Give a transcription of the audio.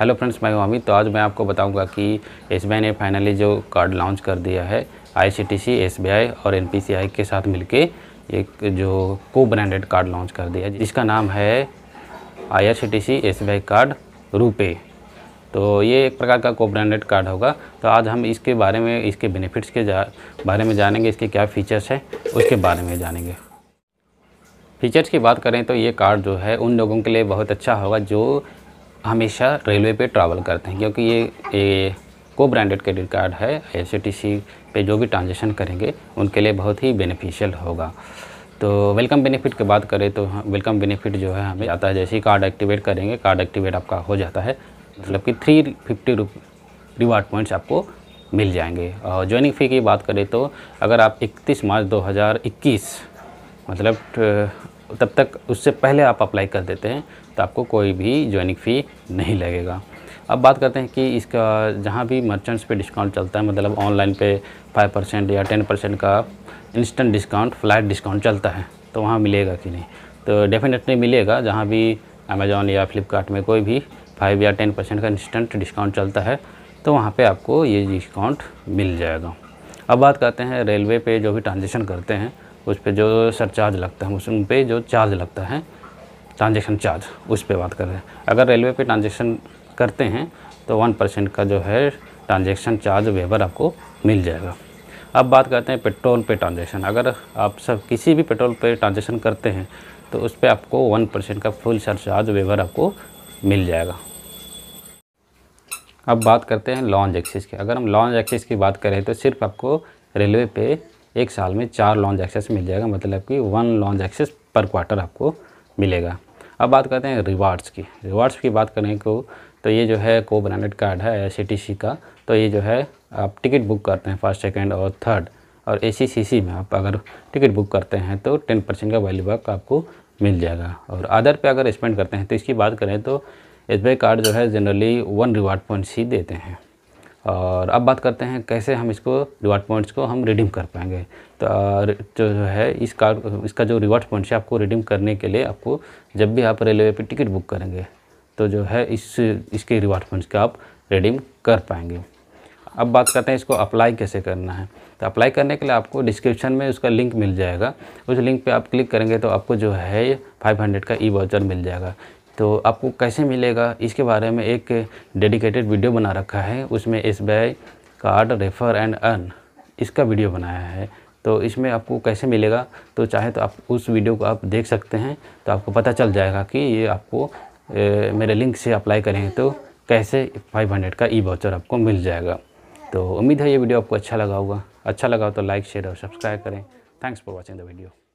hello friends मैं हूं अमित तो आज मैं आपको बताऊंगा कि एस ने फाइनली जो कार्ड लॉन्च कर दिया है I C T C S B I और एन पी सी आई के साथ मिलके एक जो को ब्रांडेड कार्ड लॉन्च कर दिया है जिसका नाम है I SBI C T C S B I card RuPay तो ये एक प्रकार का को ब्रांडेड कार्ड होगा तो आज हम इसके बारे में इसके बेनिफिट्स के बारे में जानेंगे इसके क्या फ़ीचर्स हैं उसके बारे में जानेंगे फ़ीचर्स की बात करें तो ये कार्ड जो है उन लोगों के लिए बहुत अच्छा होगा जो हमेशा रेलवे पे ट्रैवल करते हैं क्योंकि ये ये को ब्रांडेड क्रेडिट कार्ड है आई पे जो भी ट्रांजेक्शन करेंगे उनके लिए बहुत ही बेनिफिशियल होगा तो वेलकम बेनिफिट की बात करें तो वेलकम हाँ, बेनिफिट जो है हमें आता है जैसे ही कार्ड एक्टिवेट करेंगे कार्ड एक्टिवेट आपका हो जाता है मतलब कि थ्री फिफ्टी रिवार्ड पॉइंट्स आपको मिल जाएंगे और ज्वाइनिंग फ़ी की बात करें तो अगर आप 31 मार्च 2021 मतलब तब तक उससे पहले आप अप्लाई कर देते हैं तो आपको कोई भी ज्वाइनिंग फ़ी नहीं लगेगा अब बात करते हैं कि इसका जहाँ भी मर्चेंट्स पे डिस्काउंट चलता है मतलब ऑनलाइन पे फाइव परसेंट या टेन परसेंट का इंस्टेंट डिस्काउंट फ्लैट डिस्काउंट चलता है तो वहाँ मिलेगा कि नहीं तो डेफिनेटली मिलेगा जहाँ भी अमेजोन या फ्लिपकार्ट में कोई भी फाइव या टेन परसेंट का इंस्टेंट डिस्काउंट चलता है तो वहाँ पर आपको ये डिस्काउंट मिल जाएगा अब बात करते हैं रेलवे पर जो भी ट्रांजेक्शन करते हैं उस पर जो सर चार्ज लगता है उस पर जो चार्ज लगता है ट्रांजेक्शन चार्ज उस पर बात कर रहे हैं अगर रेलवे पे ट्रांजेक्शन करते हैं तो वन परसेंट का जो है ट्रांजेक्शन चार्ज वेबर आपको मिल जाएगा अब बात करते हैं पेट्रोल पे ट्रांजेक्शन अगर आप सब किसी भी पेट्रोल पे ट्रांजेक्शन करते हैं तो उस पर आपको वन परसेंट का फुल सरचार्ज वेबर आपको मिल जाएगा अब बात करते हैं लॉन्च एक्सिस की अगर हम लॉन्च एक्सिस की बात करें तो सिर्फ आपको रेलवे पे एक साल में चार लॉन्च एक्सेस मिल जाएगा मतलब कि one lounge access per quarter आपको मिलेगा अब बात करते हैं रिवार्ड्स की रिवार्ड्स की बात करें को तो ये जो है को ब्रांडेड कार्ड है एस का तो ये जो है आप टिकट बुक करते हैं फर्स्ट सेकेंड और थर्ड और ए में आप अगर टिकट बुक करते हैं तो टेन परसेंट का वैल्यू बैक आपको मिल जाएगा और अदर पे अगर स्पेंड करते हैं तो इसकी बात करें तो एस कार्ड जो है जनरली वन रिवार्ड पॉइंट्स ही देते हैं और अब बात करते हैं कैसे हम इसको रिवार्ड पॉइंट्स को हम रिडीम कर पाएंगे तो जो है इस कार्ड इसका जो रिवार्ड पॉइंट्स है आपको रिडीम करने के लिए आपको जब भी आप रेलवे पे टिकट बुक करेंगे तो जो है इस इसके रिवार्ड पॉइंट्स का आप रिडीम कर पाएंगे अब बात करते हैं इसको अप्लाई कैसे करना है तो अप्लाई करने के लिए आपको डिस्क्रिप्शन में उसका लिंक मिल जाएगा उस लिंक पे आप क्लिक करेंगे तो आपको जो है 500 का ई वाउचर मिल जाएगा तो आपको कैसे मिलेगा इसके बारे में एक डेडिकेटेड वीडियो बना रखा है उसमें ace card refer and earn इसका वीडियो बनाया है तो इसमें आपको कैसे मिलेगा तो चाहे तो आप उस वीडियो को आप देख सकते हैं तो आपको पता चल जाएगा कि ये आपको ए, मेरे लिंक से अप्लाई करेंगे तो कैसे 500 का ई वाउचर आपको मिल जाएगा तो उम्मीद है ये वीडियो आपको अच्छा लगा होगा अच्छा लगा तो लाइक शेयर और सब्सक्राइब करें thanks for watching the video